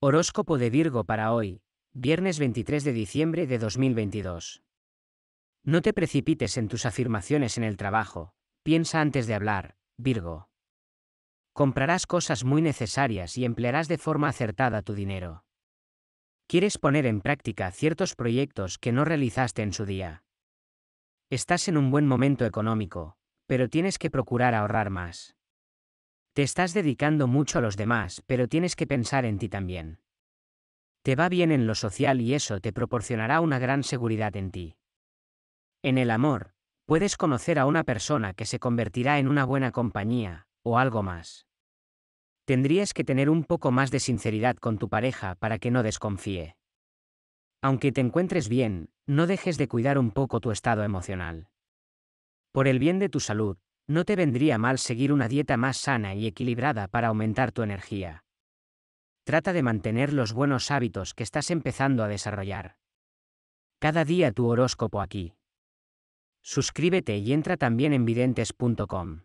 Horóscopo de Virgo para hoy, viernes 23 de diciembre de 2022. No te precipites en tus afirmaciones en el trabajo, piensa antes de hablar, Virgo. Comprarás cosas muy necesarias y emplearás de forma acertada tu dinero. Quieres poner en práctica ciertos proyectos que no realizaste en su día. Estás en un buen momento económico, pero tienes que procurar ahorrar más. Te estás dedicando mucho a los demás, pero tienes que pensar en ti también. Te va bien en lo social y eso te proporcionará una gran seguridad en ti. En el amor, puedes conocer a una persona que se convertirá en una buena compañía, o algo más. Tendrías que tener un poco más de sinceridad con tu pareja para que no desconfíe. Aunque te encuentres bien, no dejes de cuidar un poco tu estado emocional. Por el bien de tu salud, no te vendría mal seguir una dieta más sana y equilibrada para aumentar tu energía. Trata de mantener los buenos hábitos que estás empezando a desarrollar. Cada día tu horóscopo aquí. Suscríbete y entra también en videntes.com.